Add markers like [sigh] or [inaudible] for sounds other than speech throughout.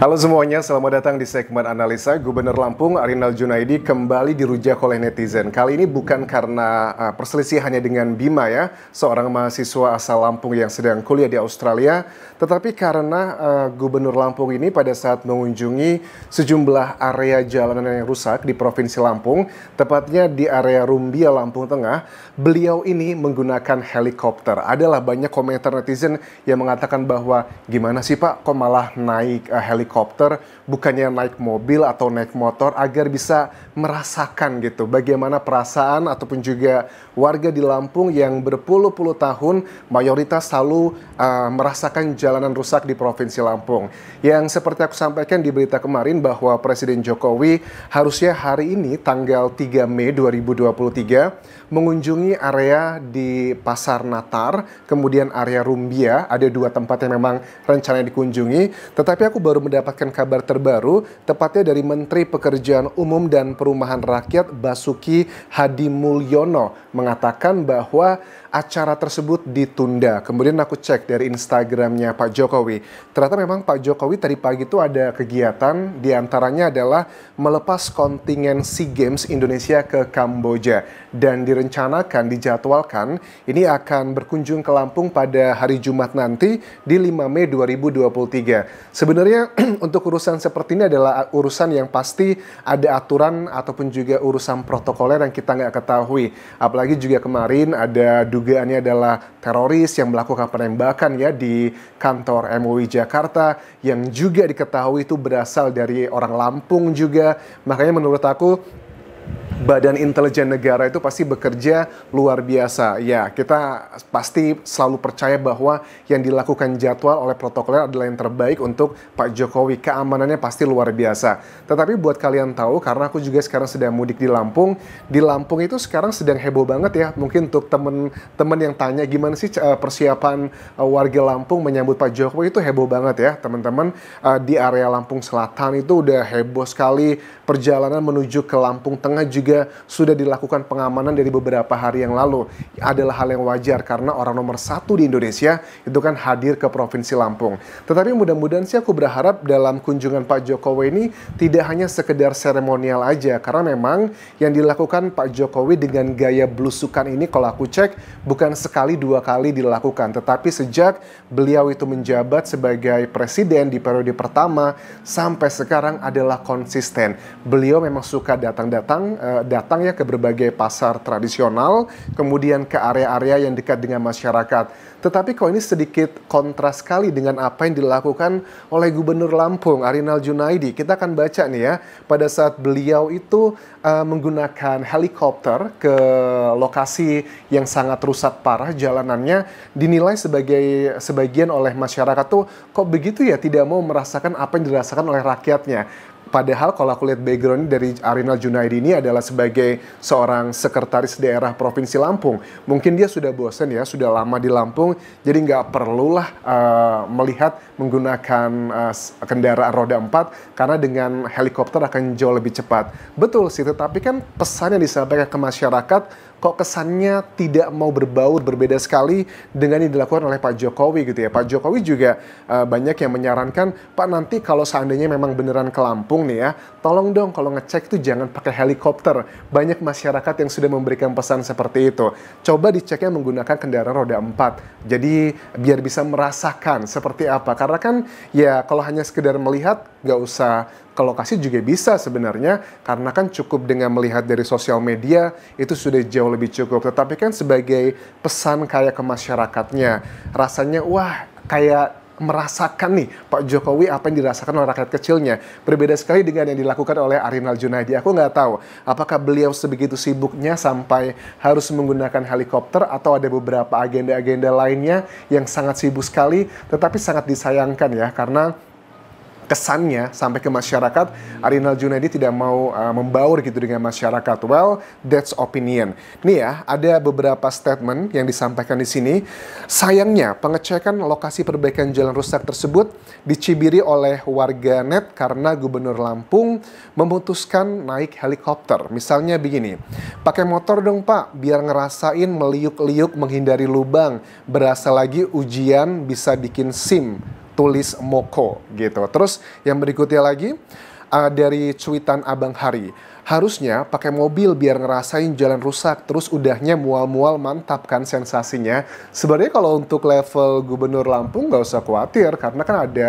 Halo semuanya, selamat datang di segmen analisa. Gubernur Lampung Arinal Junaidi kembali dirujak oleh netizen. Kali ini bukan karena uh, perselisihannya dengan Bima ya, seorang mahasiswa asal Lampung yang sedang kuliah di Australia, tetapi karena uh, Gubernur Lampung ini pada saat mengunjungi sejumlah area jalanan yang rusak di Provinsi Lampung, tepatnya di area Rumbia Lampung Tengah, beliau ini menggunakan helikopter. Adalah banyak komentar netizen yang mengatakan bahwa gimana sih Pak kok malah naik uh, helikopter helikopter, bukannya naik mobil atau naik motor agar bisa merasakan gitu bagaimana perasaan ataupun juga warga di Lampung yang berpuluh-puluh tahun mayoritas selalu uh, merasakan jalanan rusak di Provinsi Lampung. Yang seperti aku sampaikan di berita kemarin bahwa Presiden Jokowi harusnya hari ini tanggal 3 Mei 2023 mengunjungi area di Pasar Natar, kemudian area Rumbia, ada dua tempat yang memang rencananya dikunjungi, tetapi aku baru mendapatkan kabar terbaru, tepatnya dari Menteri Pekerjaan Umum dan Perumahan Rakyat Basuki Hadi Mulyono, mengatakan bahwa acara tersebut ditunda. Kemudian aku cek dari Instagramnya Pak Jokowi. Ternyata memang Pak Jokowi tadi pagi itu ada kegiatan, diantaranya adalah melepas kontingen SEA Games Indonesia ke Kamboja. Dan direncanakan, dijadwalkan, ini akan berkunjung ke Lampung pada hari Jumat nanti di 5 Mei 2023. Sebenarnya [clears throat] untuk urusan seperti ini adalah urusan yang pasti ada aturan ataupun juga urusan protokoler yang kita nggak ketahui. Apalagi juga kemarin ada dugaan dugaannya adalah teroris yang melakukan penembakan ya di kantor MUI e Jakarta yang juga diketahui itu berasal dari orang Lampung juga. Makanya menurut aku badan intelijen negara itu pasti bekerja luar biasa. Ya, kita pasti selalu percaya bahwa yang dilakukan jadwal oleh protokoler adalah yang terbaik untuk Pak Jokowi. Keamanannya pasti luar biasa. Tetapi buat kalian tahu, karena aku juga sekarang sedang mudik di Lampung, di Lampung itu sekarang sedang heboh banget ya. Mungkin untuk teman-teman yang tanya gimana sih eh, persiapan eh, warga Lampung menyambut Pak Jokowi itu heboh banget ya, teman-teman. Eh, di area Lampung Selatan itu udah heboh sekali. Perjalanan menuju ke Lampung Tengah juga juga sudah dilakukan pengamanan dari beberapa hari yang lalu. Adalah hal yang wajar karena orang nomor satu di Indonesia itu kan hadir ke Provinsi Lampung. Tetapi mudah-mudahan sih aku berharap dalam kunjungan Pak Jokowi ini tidak hanya sekedar seremonial aja. Karena memang yang dilakukan Pak Jokowi dengan gaya belusukan ini kalau aku cek bukan sekali dua kali dilakukan. Tetapi sejak beliau itu menjabat sebagai presiden di periode pertama sampai sekarang adalah konsisten. Beliau memang suka datang-datang eh, datang ya ke berbagai pasar tradisional, kemudian ke area-area yang dekat dengan masyarakat. Tetapi kok ini sedikit kontras sekali dengan apa yang dilakukan oleh Gubernur Lampung, Arinal Junaidi. Kita akan baca nih ya, pada saat beliau itu uh, menggunakan helikopter ke lokasi yang sangat rusak parah jalanannya, dinilai sebagai sebagian oleh masyarakat tuh kok begitu ya tidak mau merasakan apa yang dirasakan oleh rakyatnya. Padahal kalau aku lihat background dari Arinal Junaidi ini adalah sebagai seorang sekretaris daerah Provinsi Lampung. Mungkin dia sudah bosen ya, sudah lama di Lampung, jadi nggak perlulah uh, melihat menggunakan uh, kendaraan roda empat karena dengan helikopter akan jauh lebih cepat. Betul sih, tetapi kan pesan yang disampaikan ke masyarakat kok kesannya tidak mau berbaur berbeda sekali dengan yang dilakukan oleh Pak Jokowi gitu ya. Pak Jokowi juga uh, banyak yang menyarankan, Pak nanti kalau seandainya memang beneran ke Lampung nih ya, tolong dong kalau ngecek tuh jangan pakai helikopter. Banyak masyarakat yang sudah memberikan pesan seperti itu. Coba diceknya menggunakan kendaraan roda 4. Jadi biar bisa merasakan seperti apa. Karena kan ya kalau hanya sekedar melihat nggak usah ke lokasi juga bisa sebenarnya karena kan cukup dengan melihat dari sosial media itu sudah jauh lebih cukup tetapi kan sebagai pesan kayak ke masyarakatnya rasanya wah kayak merasakan nih Pak Jokowi apa yang dirasakan oleh rakyat kecilnya. Berbeda sekali dengan yang dilakukan oleh Arinal Junaidi. Aku nggak tahu apakah beliau sebegitu sibuknya sampai harus menggunakan helikopter atau ada beberapa agenda-agenda lainnya yang sangat sibuk sekali tetapi sangat disayangkan ya karena kesannya sampai ke masyarakat Arinal Junaidi tidak mau uh, membaur gitu dengan masyarakat. Well, that's opinion. Nih ya, ada beberapa statement yang disampaikan di sini. Sayangnya, pengecekan lokasi perbaikan jalan rusak tersebut dicibiri oleh warga net karena Gubernur Lampung memutuskan naik helikopter. Misalnya begini, pakai motor dong pak, biar ngerasain meliuk-liuk menghindari lubang. Berasa lagi ujian bisa bikin SIM tulis Moko gitu. Terus yang berikutnya lagi uh, dari cuitan Abang Hari. Harusnya pakai mobil biar ngerasain jalan rusak, terus udahnya mual-mual mantap kan sensasinya. Sebenarnya kalau untuk level gubernur Lampung nggak usah khawatir, karena kan ada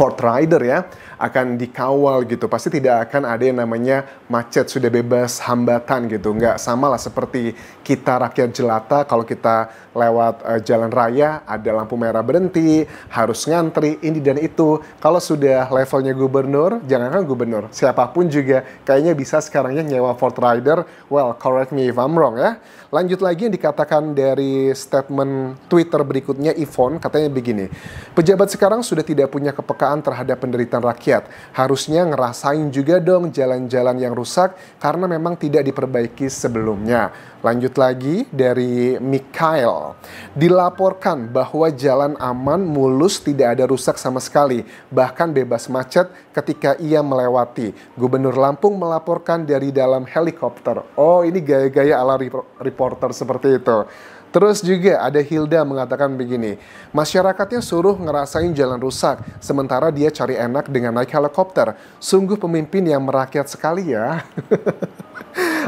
Ford Rider ya akan dikawal gitu. Pasti tidak akan ada yang namanya macet sudah bebas hambatan gitu. Nggak sama lah seperti kita rakyat jelata kalau kita lewat uh, jalan raya ada lampu merah berhenti, harus ngantri ini dan itu. Kalau sudah levelnya gubernur, jangankan gubernur, siapapun juga kayaknya bisa sekarangnya nyewa Ford Rider. Well, correct me if I'm wrong ya. Lanjut lagi yang dikatakan dari statement Twitter berikutnya Ivon katanya begini. Pejabat sekarang sudah tidak punya kepekaan terhadap penderitaan rakyat. Harusnya ngerasain juga dong jalan-jalan yang rusak karena memang tidak diperbaiki sebelumnya. Lanjut lagi dari Mikhail. Dilaporkan bahwa jalan aman, mulus, tidak ada rusak sama sekali, bahkan bebas macet ketika ia melewati. Gubernur Lampung melaporkan dari dalam helikopter. Oh, ini gaya-gaya ala reporter seperti itu. Terus juga ada Hilda mengatakan begini, masyarakatnya suruh ngerasain jalan rusak, sementara dia cari enak dengan naik helikopter. Sungguh pemimpin yang merakyat sekali ya. [laughs]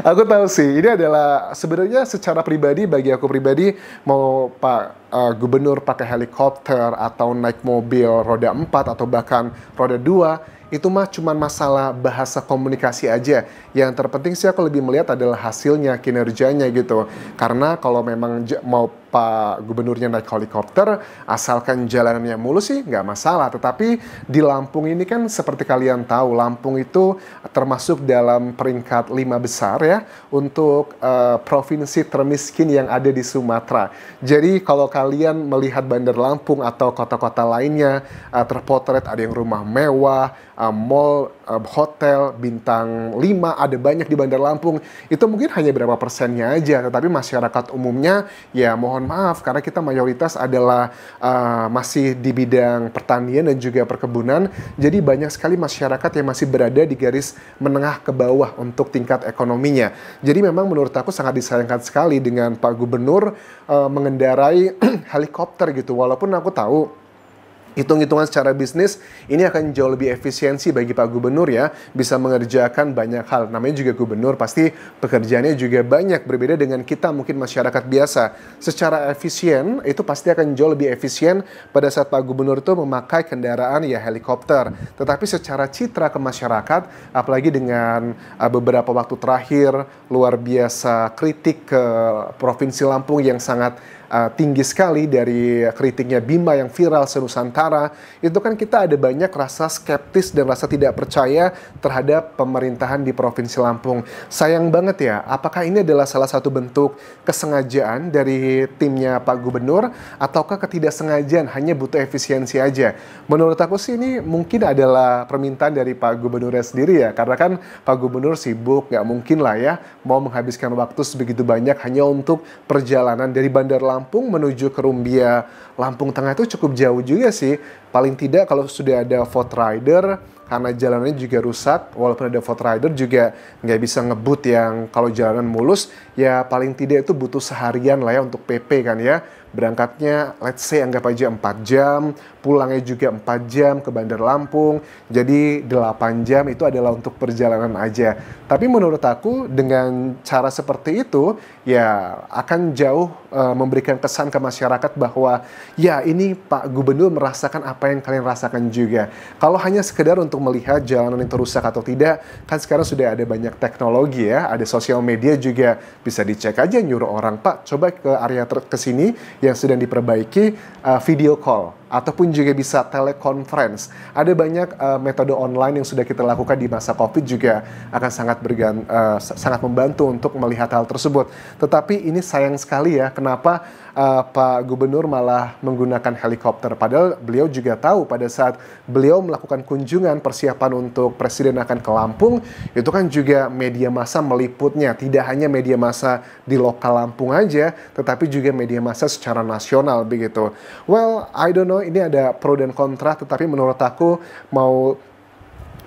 aku tahu sih ini adalah sebenarnya secara pribadi bagi aku pribadi mau pak uh, eh, gubernur pakai helikopter atau naik mobil roda 4 atau bahkan roda 2 itu mah cuma masalah bahasa komunikasi aja. Yang terpenting sih aku lebih melihat adalah hasilnya, kinerjanya gitu. Karena kalau memang mau Pak Gubernurnya naik helikopter, asalkan jalanannya mulus sih nggak masalah. Tetapi di Lampung ini kan seperti kalian tahu, Lampung itu termasuk dalam peringkat lima besar ya untuk uh, provinsi termiskin yang ada di Sumatera. Jadi kalau kalian melihat Bandar Lampung atau kota-kota lainnya uh, terpotret ada yang rumah mewah, uh, mall, uh, hotel bintang 5 ada banyak di Bandar Lampung. Itu mungkin hanya berapa persennya aja, tetapi masyarakat umumnya ya mohon maaf karena kita mayoritas adalah uh, masih di bidang pertanian dan juga perkebunan. Jadi banyak sekali masyarakat yang masih berada di garis menengah ke bawah untuk tingkat ekonominya. Jadi memang menurut aku sangat disayangkan sekali dengan Pak Gubernur uh, mengendarai [clears throat] helikopter gitu. Walaupun aku tahu Hitung-hitungan secara bisnis ini akan jauh lebih efisiensi bagi Pak Gubernur ya, bisa mengerjakan banyak hal. Namanya juga gubernur, pasti pekerjaannya juga banyak berbeda dengan kita mungkin masyarakat biasa. Secara efisien itu pasti akan jauh lebih efisien pada saat Pak Gubernur itu memakai kendaraan ya helikopter. Tetapi secara citra ke masyarakat, apalagi dengan eh, beberapa waktu terakhir luar biasa kritik ke Provinsi Lampung yang sangat Eh, tinggi sekali dari kritiknya Bima yang viral senusantara, itu kan kita ada banyak rasa skeptis dan rasa tidak percaya terhadap pemerintahan di Provinsi Lampung. Sayang banget ya, apakah ini adalah salah satu bentuk kesengajaan dari timnya Pak Gubernur ataukah ketidaksengajaan hanya butuh efisiensi aja? Menurut aku sih ini mungkin adalah permintaan dari Pak Gubernurnya sendiri ya, karena kan Pak Gubernur sibuk, nggak mungkin lah ya mau menghabiskan waktu sebegitu banyak hanya untuk perjalanan dari Bandar Lampung Lampung menuju ke Rumbia Lampung Tengah itu cukup jauh juga sih. Paling tidak kalau sudah ada Ford Rider karena jalannya juga rusak walaupun ada fort rider juga nggak bisa ngebut yang kalau jalanan mulus ya paling tidak itu butuh seharian lah ya untuk PP kan ya berangkatnya let's say anggap aja 4 jam pulangnya juga 4 jam ke Bandar Lampung jadi 8 jam itu adalah untuk perjalanan aja tapi menurut aku dengan cara seperti itu ya akan jauh uh, memberikan kesan ke masyarakat bahwa ya ini Pak Gubernur merasakan apa yang kalian rasakan juga kalau hanya sekedar untuk melihat jalanan itu rusak atau tidak, kan sekarang sudah ada banyak teknologi ya, ada sosial media juga bisa dicek aja nyuruh orang, Pak, coba ke area ke sini yang sedang diperbaiki uh, video call ataupun juga bisa telekonferensi. Ada banyak uh, metode online yang sudah kita lakukan di masa Covid juga akan sangat uh, sangat membantu untuk melihat hal tersebut. Tetapi ini sayang sekali ya, kenapa uh, Pak Gubernur malah menggunakan helikopter padahal beliau juga tahu pada saat beliau melakukan kunjungan persiapan untuk presiden akan ke Lampung, itu kan juga media massa meliputnya, tidak hanya media massa di lokal Lampung aja, tetapi juga media massa secara nasional begitu. Well, I don't know ini ada pro dan kontra, tetapi menurut aku mau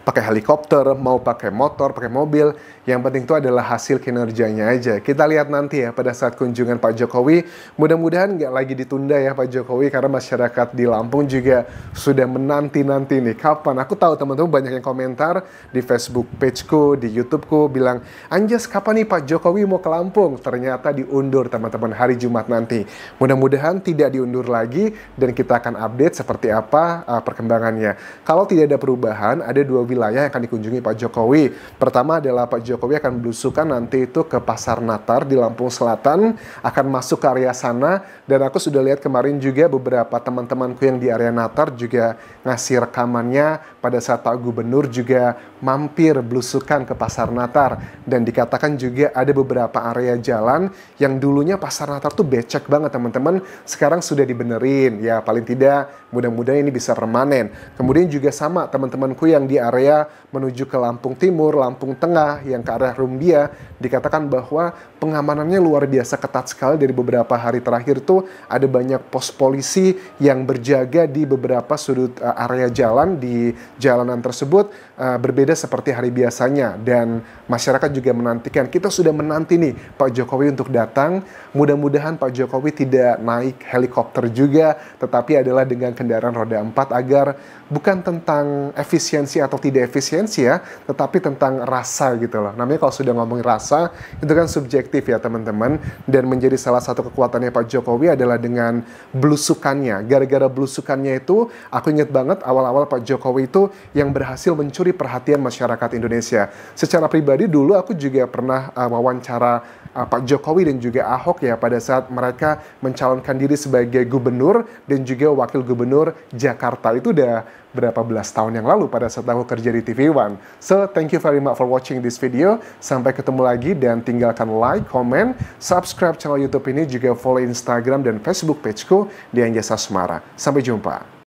pakai helikopter, mau pakai motor, pakai mobil, yang penting itu adalah hasil kinerjanya aja. Kita lihat nanti ya pada saat kunjungan Pak Jokowi. Mudah-mudahan nggak lagi ditunda ya Pak Jokowi karena masyarakat di Lampung juga sudah menanti-nanti nih kapan. Aku tahu teman-teman banyak yang komentar di Facebook pageku, di YouTubeku bilang, "Anjas, kapan nih Pak Jokowi mau ke Lampung?" Ternyata diundur teman-teman hari Jumat nanti. Mudah-mudahan tidak diundur lagi dan kita akan update seperti apa uh, perkembangannya. Kalau tidak ada perubahan, ada dua wilayah yang akan dikunjungi Pak Jokowi. Pertama adalah Pak Jokowi Jokowi akan belusukan nanti itu ke Pasar Natar di Lampung Selatan, akan masuk ke area sana dan aku sudah lihat kemarin juga beberapa teman-temanku yang di area Natar juga ngasih rekamannya pada saat Pak Gubernur juga mampir belusukan ke Pasar Natar dan dikatakan juga ada beberapa area jalan yang dulunya Pasar Natar tuh becek banget teman-teman sekarang sudah dibenerin ya paling tidak mudah-mudahan ini bisa permanen kemudian juga sama teman-temanku yang di area menuju ke Lampung Timur Lampung Tengah yang ke arah Rumbia dikatakan bahwa pengamanannya luar biasa ketat sekali dari beberapa hari terakhir tuh ada banyak pos polisi yang berjaga di beberapa sudut eh, area jalan di jalanan tersebut eh, berbeda seperti hari biasanya dan masyarakat juga menantikan. Kita sudah menanti nih Pak Jokowi untuk datang. Mudah-mudahan Pak Jokowi tidak naik helikopter juga, tetapi adalah dengan kendaraan roda 4 agar bukan tentang efisiensi atau tidak efisiensi ya, tetapi tentang rasa gitu loh. Namanya kalau sudah ngomong rasa, itu kan subjektif ya teman-teman. Dan menjadi salah satu kekuatannya Pak Jokowi adalah dengan blusukannya Gara-gara blusukannya itu, aku ingat banget awal-awal Pak Jokowi itu yang berhasil mencuri perhatian daya masyarakat Indonesia. Secara pribadi dulu aku juga pernah uh, wawancara uh, Pak Jokowi dan juga Ahok ya pada saat mereka mencalonkan diri sebagai gubernur dan juga wakil gubernur Jakarta itu udah berapa belas tahun yang lalu pada saat aku kerja di TV One. So, thank you very much for watching this video. Sampai ketemu lagi dan tinggalkan like, comment, subscribe channel YouTube ini, juga follow Instagram dan Facebook pageku di Anjasa Semara. Sampai jumpa.